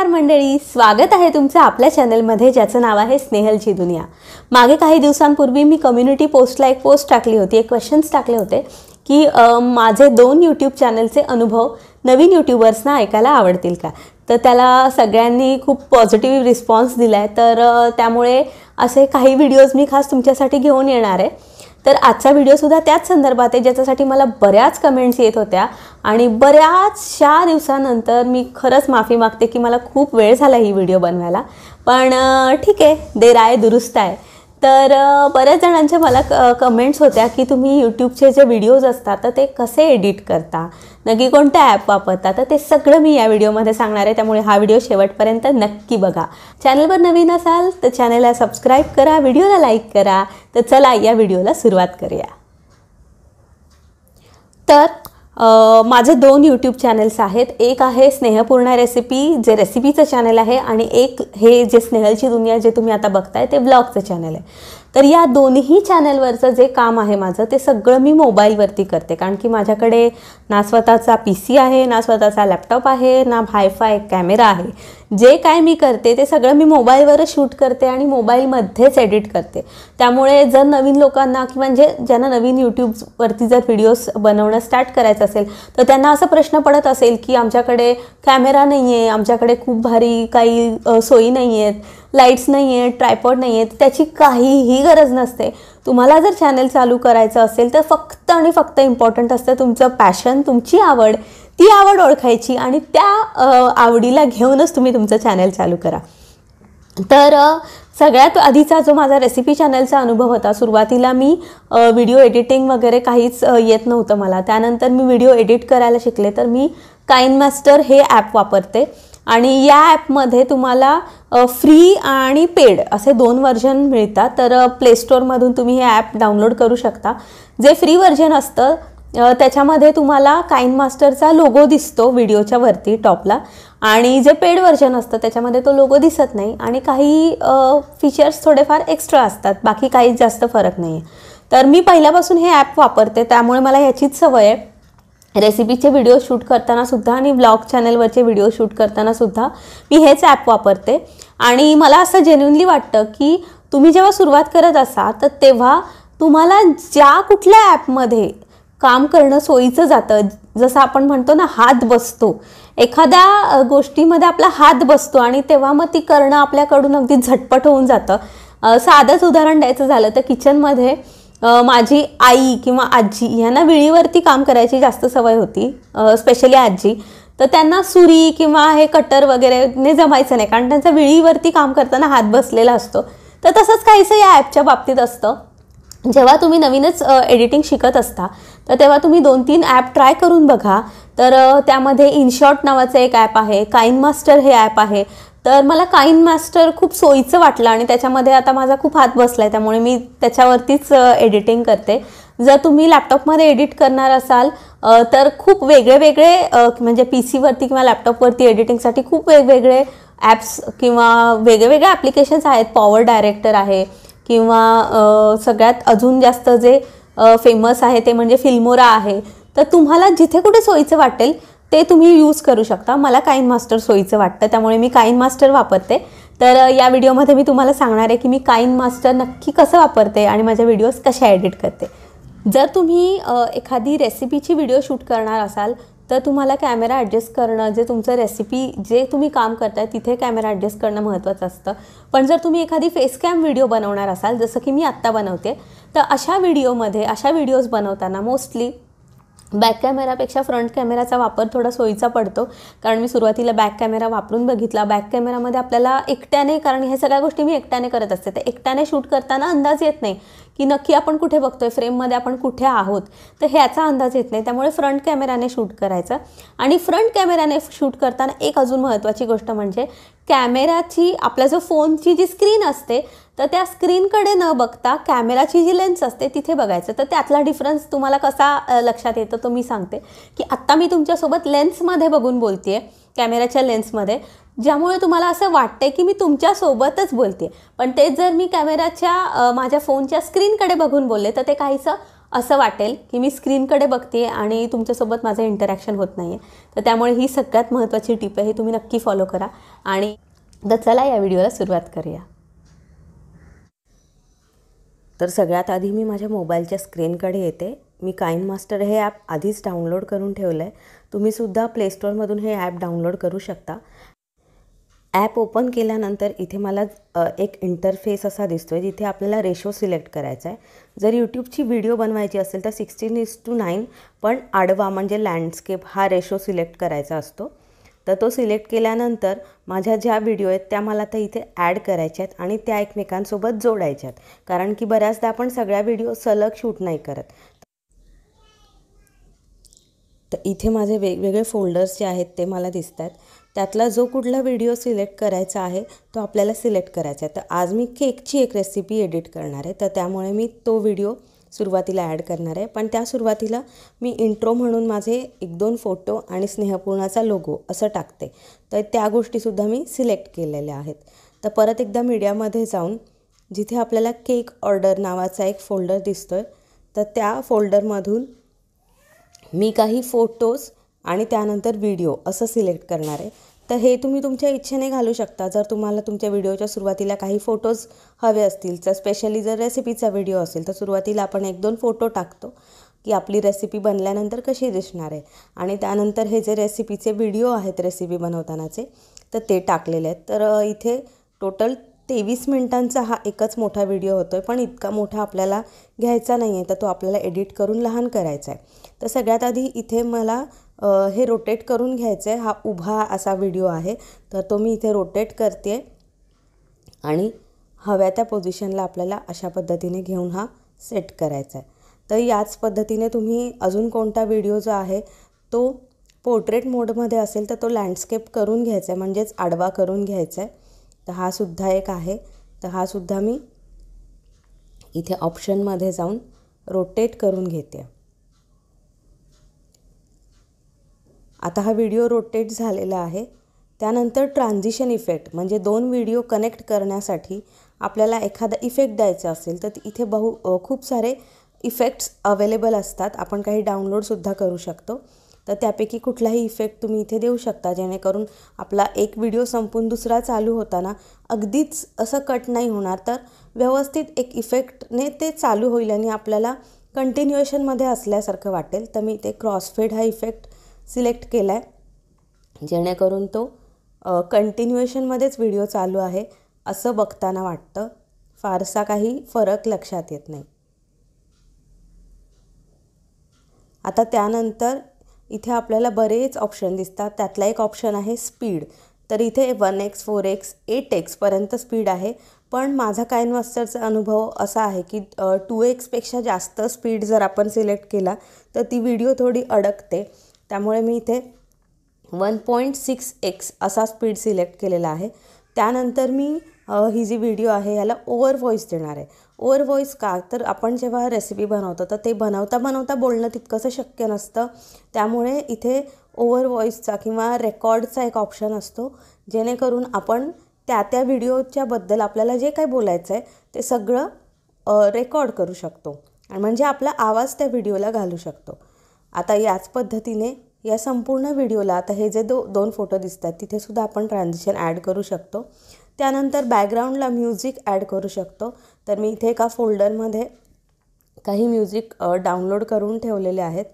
नमस्कार मंडळी स्वागत आहे तुमचं आपल्या चॅनलमध्ये ज्याचं नाव आहे स्नेहलची दुनिया मागे काही दिवसांपूर्वी मी कम्युनिटी पोस्टला एक पोस्ट टाकली होती एक क्वेश्चन्स टाकले होते की माझे दोन यूट्यूब चॅनलचे अनुभव नवीन यूट्यूबर्सना ऐकायला आवडतील का तर त्याला सगळ्यांनी खूप पॉझिटिव्ह रिस्पॉन्स दिला आहे तर त्यामुळे असे काही व्हिडिओज मी खास तुमच्यासाठी घेऊन येणार आहे तर आजचा व्हिडिओसुद्धा त्याच संदर्भात आहे ज्याच्यासाठी मला बऱ्याच कमेंट्स येत होत्या आणि बऱ्याचशा दिवसानंतर मी खरंच माफी मागते की मला खूप वेळ झाला ही व्हिडिओ बनवायला पण ठीक आहे देर आहे दुरुस्त आहे तर बऱ्याच जणांच्या मला क कमेंट्स होत्या की तुम्ही यूट्यूबचे जे व्हिडिओज असतात तर ते कसे एडिट करता नक्की कोणतं ॲप वापरता तर ते सगळं मी या व्हिडिओमध्ये सांगणार आहे त्यामुळे हा व्हिडिओ शेवटपर्यंत नक्की बघा चॅनलवर नवीन असाल तर चॅनलला सबस्क्राईब करा व्हिडिओला लाईक करा तर चला या व्हिडिओला सुरुवात करूया तर माझे दोन यूट्यूब चॅनेल्स आहेत एक आहे स्नेहपूर्णा रेसिपी जे रेसिपीचं चॅनल आहे आणि एक हे जे स्नेहलची दुनिया जे तुम्ही आता बघताय ते ब्लॉगचं चॅनल आहे तर या दोन्ही चॅनलवरचं जे काम आहे माझं ते सगळं मी मोबाईलवरती करते कारण की माझ्याकडे ना स्वतःचा पी सी आहे ना स्वतःचा लॅपटॉप आहे ना हायफाय कॅमेरा आहे जे काय मी करते ते सगळं मी मोबाईलवरच शूट करते आणि मोबाईलमध्येच एडिट करते त्यामुळे जर नवीन लोकांना की म्हणजे ज्यांना नवीन यूट्यूबवरती जर व्हिडिओज बनवणं स्टार्ट करायचं असेल तर त्यांना असा प्रश्न पडत असेल की आमच्याकडे कॅमेरा नाही आहे आमच्याकडे खूप भारी काही सोयी नाही आहेत लाईट्स नाही आहेत ट्रायपॉड नाही आहेत त्याची काहीही गरज नसते तुम्हाला जर चॅनल चालू करायचं असेल तर फक्त आणि फक्त इम्पॉर्टंट असतं तुमचं पॅशन तुमची आवड ती आवड ओळखायची आणि त्या आवडीला घेऊनच तुम्ही तुमचं चॅनल चालू करा तर सगळ्यात आधीचा जो माझा रेसिपी चॅनलचा अनुभव होता सुरुवातीला मी व्हिडिओ एडिटिंग वगैरे काहीच येत नव्हतं मला त्यानंतर मी व्हिडिओ एडिट करायला शिकले तर मी काइन मास्टर हे ॲप वापरते आणि या ॲपमध्ये तुम्हाला फ्री आणि पेड असे दोन व्हर्जन मिळतात तर प्ले स्टोअरमधून तुम्ही हे ॲप डाउनलोड करू शकता जे फ्री व्हर्जन असतं त्याच्यामध्ये तुम्हाला काइन मास्टरचा लोगो दिसतो व्हिडिओच्या वरती टॉपला आणि जे पेड व्हर्जन असतं त्याच्यामध्ये तो लोगो दिसत नाही आणि काही फीचर्स थोडेफार एक्स्ट्रा असतात बाकी काहीच जास्त फरक नाही आहे तर मी पहिल्यापासून हे ॲप वापरते त्यामुळे मला ह्याचीच सवय आहे रेसिपीचे व्हिडिओ शूट करताना सुद्धा आणि ब्लॉग चॅनलवरचे व्हिडिओ शूट करताना सुद्धा मी हेच ॲप वापरते आणि मला असं जेन्युनली वाटतं की तुम्ही जेव्हा सुरुवात करत असा तर तेव्हा तुम्हाला ज्या कुठल्या ॲपमध्ये काम करणं सोयीचं जातं जसं आपण म्हणतो ना हात बसतो एखाद्या गोष्टीमध्ये आपला हात बसतो आणि तेव्हा मग ती करणं आपल्याकडून अगदी झटपट होऊन जातं साधंच उदाहरण द्यायचं झालं तर किचनमध्ये माझी आई किंवा आजी यांना विळीवरती काम करायची जास्त सवय होती स्पेशली आजी तर त्यांना सुरी किंवा हे कटर वगैरेने जमायचं नाही कारण त्यांचा विळीवरती काम करताना हात बसलेला असतो तर तसंच काहीसं या ॲपच्या बाबतीत असतं जेव्हा तुम्ही नवीनच एडिटिंग शिकत असता तर तेव्हा तुम्ही दोन तीन ॲप ट्राय करून बघा तर त्यामध्ये इनशॉट नावाचं एक ॲप आहे काईन मास्टर हे ॲप आहे तर मला काइन मास्टर खूप सोयीचं वाटलं आणि त्याच्यामध्ये आता माझा खूप हात बसला आहे त्यामुळे मी त्याच्यावरतीच एडिटिंग करते जर तुम्ही लॅपटॉपमध्ये एडिट करणार असाल तर खूप वेगळे वेगळे म्हणजे पी सीवरती किंवा लॅपटॉपवरती एडिटिंगसाठी खूप वेगवेगळे ॲप्स किंवा वेगळेवेगळे ॲप्लिकेशन्स आहेत पॉवर डायरेक्टर आहे किंवा सगळ्यात अजून जास्त जे फेमस आहे ते म्हणजे फिल्मोरा आहे तर तुम्हाला जिथे कुठे सोयीचं वाटेल ते तुम्ही यूज करू शकता मला काईन मास्टर सोयीचं वाटतं त्यामुळे मी काईन मास्टर वापरते तर या व्हिडिओमध्ये मी तुम्हाला सांगणार आहे की मी काईन मास्टर नक्की कसं वापरते आणि माझ्या व्हिडिओज कशा एडिट करते जर तुम्ही एखादी रेसिपीची व्हिडिओ शूट करणार असाल तर तुम्हाला कॅमेरा ॲडजस्ट करणं जे तुमचं रेसिपी जे तुम्ही काम करताय तिथे कॅमेरा ॲडजस्ट करणं महत्त्वाचं असतं पण जर तुम्ही एखादी फेस कॅम व्हिडिओ बनवणार असाल जसं की मी आत्ता बनवते तर अशा व्हिडिओमध्ये अशा व्हिडिओज बनवताना मोस्टली बॅक कॅमेरापेक्षा फ्रंट कॅमेराचा वापर थोडा सोयीचा पडतो कारण मी सुरुवातीला बॅक कॅमेरा वापरून बघितला बॅक कॅमेरामध्ये आपल्याला एकट्याने कारण ह्या सगळ्या गोष्टी मी एकट्याने करत असते तर एकट्याने शूट करताना अंदाज येत नाही की नक्की आपण कुठे बघतोय फ्रेममध्ये आपण कुठे आहोत तर ह्याचा अंदाज येत नाही त्यामुळे फ्रंट कॅमेराने शूट करायचं आणि फ्रंट कॅमेराने शूट करताना एक अजून महत्त्वाची गोष्ट म्हणजे कॅमेराची आपला जो फोनची जी स्क्रीन असते तर त्या स्क्रीनकडे न बघता कॅमेराची जी लेन्स असते तिथे बघायचं तर त्यातला डिफरन्स तुम्हाला कसा लक्षात येतं तो मी सांगते की आत्ता मी तुमच्यासोबत लेन्समध्ये बघून बोलते आहे कॅमेराच्या लेन्समध्ये ज्यामुळे तुम्हाला असं वाटते की मी तुमच्यासोबतच बोलते पण तेच जर मी कॅमेराच्या माझ्या फोनच्या स्क्रीनकडे बघून बोलले तर ते काहीसं असं वाटेल की मी स्क्रीनकडे बघते आणि तुमच्यासोबत माझं इंटरॅक्शन होत नाही आहे तर त्यामुळे ही सगळ्यात महत्त्वाची टीप आहे ही तुम्ही नक्की फॉलो करा आणि तर चला या व्हिडिओला सुरुवात करूया तर सगळ्यात आधी मी माझ्या मोबाईलच्या स्क्रीनकडे येते मी काइन मास्टर हे ॲप आधीच डाउनलोड करून ठेवलं आहे तुम्हीसुद्धा प्लेस्टोरमधून हे ॲप डाउनलोड करू शकता ॲप ओपन केल्यानंतर इथे मला एक इंटरफेस असा दिसतो आहे जिथे आपल्याला रेशो सिलेक्ट करायचा आहे जर यूट्यूबची व्हिडिओ बनवायची असेल तर सिक्स्टीन इज टू नाईन पण आडवा म्हणजे लँडस्केप हा रेशो सिलेक्ट करायचा असतो तर तो सिलेक्ट केल्यानंतर माझ्या ज्या व्हिडिओ आहेत त्या मला तर इथे ॲड करायच्या आहेत आणि त्या एकमेकांसोबत जोडायच्या आहेत कारण की बऱ्याचदा आपण सगळ्या व्हिडिओ सलग शूट नाही करत तर इथे माझे वेगवेगळे फोल्डर्स जे आहेत ते मला दिसत आहेत त्यातला जो कुठला व्हिडिओ सिलेक्ट करायचा आहे तो आपल्याला सिलेक्ट करायचा आहे तर आज मी केकची एक रेसिपी एडिट करणार आहे तर त्यामुळे मी तो व्हिडिओ सुरुवातीला ॲड करणार आहे पण त्या सुरुवातीला मी इंट्रो म्हणून माझे एक दोन फोटो आणि स्नेहपूर्णाचा लोगो असं टाकते तर त्या गोष्टीसुद्धा मी सिलेक्ट केलेल्या आहेत तर परत एकदा मीडियामध्ये जाऊन जिथे आपल्याला केक ऑर्डर नावाचा एक फोल्डर दिसतो आहे तर त्या फोल्डरमधून मी काही फोटोज आणि त्यानंतर व्हिडिओ असं सिलेक्ट करणार आहे तर हे तुम्ही तुमच्या इच्छेने घालू शकता जर तुम्हाला तुमच्या व्हिडिओच्या सुरुवातीला काही फोटोज हवे असतील तर स्पेशली जर रेसिपीचा व्हिडिओ असेल तर सुरुवातीला आपण एक दोन फोटो टाकतो की आपली रेसिपी बनल्यानंतर कशी दिसणार आहे आणि त्यानंतर हे जे रेसिपीचे व्हिडिओ आहेत रेसिपी बनवतानाचे तर ते टाकलेले आहेत तर इथे टोटल तेवीस मिनिटांचा हा एकच मोठा व्हिडिओ होतो आहे पण इतका मोठा आपल्याला घ्यायचा नाही आहे तर तो आपल्याला एडिट करून लहान करायचा आहे तर सगळ्यात आधी इथे मला हे रोटेट करून घ्यायचं आहे हा उभा असा व्हिडिओ आहे तर तो मी इथे रोटेट करते आणि हव्या त्या पोझिशनला आपल्याला अशा पद्धतीने घेऊन हा सेट करायचा आहे तर याच पद्धतीने तुम्ही अजून कोणता व्हिडिओ जो आहे तो पोर्ट्रेट मोडमध्ये असेल तर तो लँडस्केप करून घ्यायचा आहे म्हणजेच आडवा करून घ्यायचा आहे तर हा सुद्धा एक आहे तर हा सुद्धा मी इथे ऑप्शनमध्ये जाऊन रोटेट करून घेते आता हा व्हिडिओ रोटेट झालेला आहे त्यानंतर ट्रान्झिशन इफेक्ट म्हणजे दोन व्हिडिओ कनेक्ट करण्यासाठी आपल्याला एखादा इफेक्ट द्यायचा असेल तर इथे बहु खूप सारे इफेक्ट्स अवेलेबल असतात आपण काही डाउनलोडसुद्धा करू शकतो तर त्यापैकी कुठलाही इफेक्ट तुम्ही इथे देऊ शकता जेणेकरून आपला एक व्हिडिओ संपून दुसरा चालू होताना अगदीच असं कट नाही होणार तर व्यवस्थित एक इफेक्टने ते चालू होईल आणि आपल्याला कंटिन्युएशनमध्ये असल्यासारखं वाटेल तर मी इथे क्रॉसफेड हा इफेक्ट सिलेक्ट केला आहे जेणेकरून तो कंटिन्युएशनमध्येच व्हिडिओ चालू आहे असं बघताना वाटतं फारसा काही फरक लक्षात येत नाही आता त्यानंतर इथे आपल्याला बरेच ऑप्शन दिसतात त्यातला एक ऑप्शन आहे स्पीड तर इथे one X four X eight एक्सपर्यंत स्पीड आहे पण माझा कायनमास्टरचा अनुभव असा आहे की टू एक्सपेक्षा जास्त स्पीड जर आपण सिलेक्ट केला तर ती व्हिडिओ थोडी अडकते त्यामुळे मी इथे वन पॉईंट सिक्स एक्स असा स्पीड सिलेक्ट केलेला आहे त्यानंतर मी ही जी व्हिडिओ आहे ह्याला ओवर व्हॉईस देणार आहे ओवर व्हॉईस का तर आपण जेव्हा रेसिपी बनवतो तर ते बनवता बनवता बोलणं तितकंसं शक्य नसतं त्यामुळे इथे ओवर व्हॉईसचा किंवा रेकॉर्डचा एक ऑप्शन असतो जेणेकरून आपण त्या त्या व्हिडिओच्याबद्दल आपल्याला जे काही बोलायचं आहे ते सगळं रेकॉर्ड करू शकतो आणि म्हणजे आपला आवाज त्या व्हिडिओला घालू शकतो आता याच पद्धतीने या संपूर्ण व्हिडिओला आता हे जे दो दोन फोटो दिसतात तिथेसुद्धा आपण ट्रान्झिशन ॲड करू शकतो त्यानंतर बॅकग्राऊंडला म्युझिक ॲड करू शकतो तर मी इथे एका फोल्डरमध्ये काही म्युझिक डाउनलोड करून ठेवलेले आहेत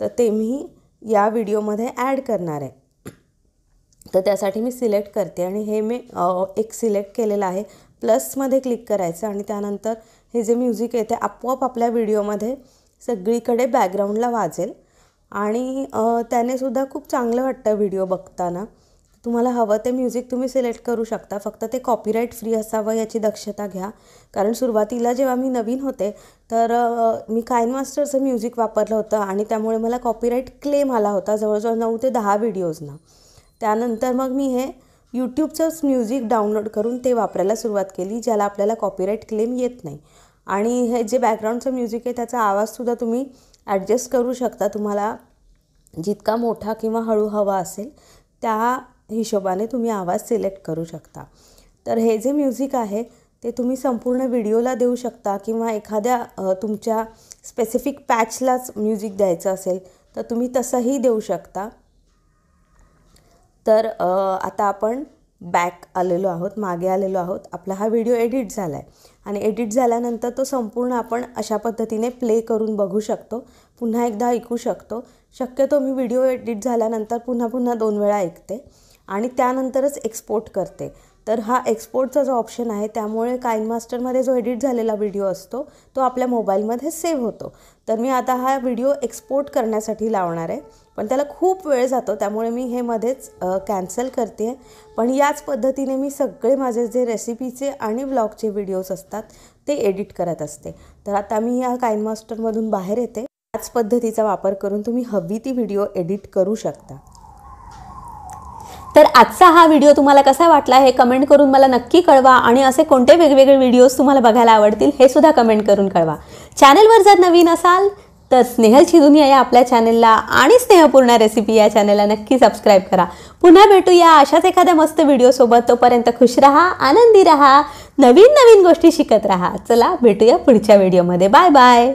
तर ते मी या व्हिडिओमध्ये ॲड करणार आहे तर त्यासाठी मी सिलेक्ट करते आणि हे मी एक सिलेक्ट केलेलं आहे प्लसमध्ये क्लिक करायचं आणि त्यानंतर हे जे म्युझिक आहे ते आपोआप आपल्या व्हिडिओमध्ये सगळीकडे बॅकग्राऊंडला वाजेल आणि त्याने सुद्धा खूप चांगलं वाटतं व्हिडिओ बघताना तुम्हाला हवं ते म्युझिक तुम्ही सिलेक्ट करू शकता फक्त ते कॉपीराईट फ्री असावं याची दक्षता घ्या कारण सुरुवातीला जेव्हा मी नवीन होते तर मी मास्टरचं म्युझिक वापरलं होतं आणि त्यामुळे मला कॉपीराईट क्लेम आला होता जवळजवळ नऊ ते दहा व्हिडिओजना त्यानंतर मग मी हे यूट्यूबचंच म्युझिक डाउनलोड करून ते वापरायला सुरुवात केली ज्याला आपल्याला कॉपीराईट क्लेम येत नाही आणि हे जे बॅकग्राऊंडचं म्युझिक आहे त्याचा आवाजसुद्धा तुम्ही ॲडजस्ट करू शकता तुम्हाला जितका मोठा किंवा हळू हवा असेल त्या हिशोबाने तुम्ही आवाज सिलेक्ट करू शकता तर हे जे म्युझिक आहे ते तुम्ही संपूर्ण व्हिडिओला देऊ शकता किंवा एखाद्या तुमच्या स्पेसिफिक पॅचलाच म्युझिक द्यायचं असेल तर तुम्ही तसंही देऊ शकता तर आता आपण बॅक आलेलो आहोत मागे आलेलो आहोत आपला हा व्हिडिओ एडिट झाला आहे आणि एडिट झाल्यानंतर तो संपूर्ण आपण अशा पद्धतीने प्ले करून बघू शकतो पुन्हा एकदा ऐकू शकतो शक्यतो मी व्हिडिओ एडिट झाल्यानंतर पुन्हा पुन्हा दोन वेळा ऐकते आणि त्यानंतरच एक्सपोर्ट करते तर हा एक्सपोर्टचा जो ऑप्शन आहे त्यामुळे काइनमास्टरमध्ये जो एडिट झालेला व्हिडिओ असतो तो आपल्या मोबाईलमध्ये सेव्ह होतो तर मी आता हा व्हिडिओ एक्सपोर्ट करण्यासाठी लावणार आहे पण त्याला खूप वेळ जातो त्यामुळे मी हे मध्येच कॅन्सल करते पण याच पद्धतीने मी सगळे माझे जे रेसिपीचे आणि ब्लॉगचे व्हिडिओज असतात ते एडिट करत असते तर आता मी या काइनमास्टरमधून बाहेर येते याच पद्धतीचा वापर करून तुम्ही हवी ती व्हिडिओ एडिट करू शकता तर आजचा हा व्हिडिओ तुम्हाला कसा वाटला हे कमेंट करून मला नक्की कळवा आणि असे कोणते वेगवेगळे व्हिडिओज तुम्हाला बघायला आवडतील हे सुद्धा कमेंट करून कळवा चॅनलवर जर नवीन असाल तर स्नेहल दुनिया या आपल्या चॅनलला आणि स्नेहपूर्ण रेसिपी या चॅनलला नक्की सबस्क्राईब करा पुन्हा भेटूया अशाच एखाद्या मस्त व्हिडिओसोबत तोपर्यंत खुश रहा आनंदी राहा नवीन नवीन गोष्टी शिकत रहा चला भेटूया पुढच्या व्हिडिओमध्ये बाय बाय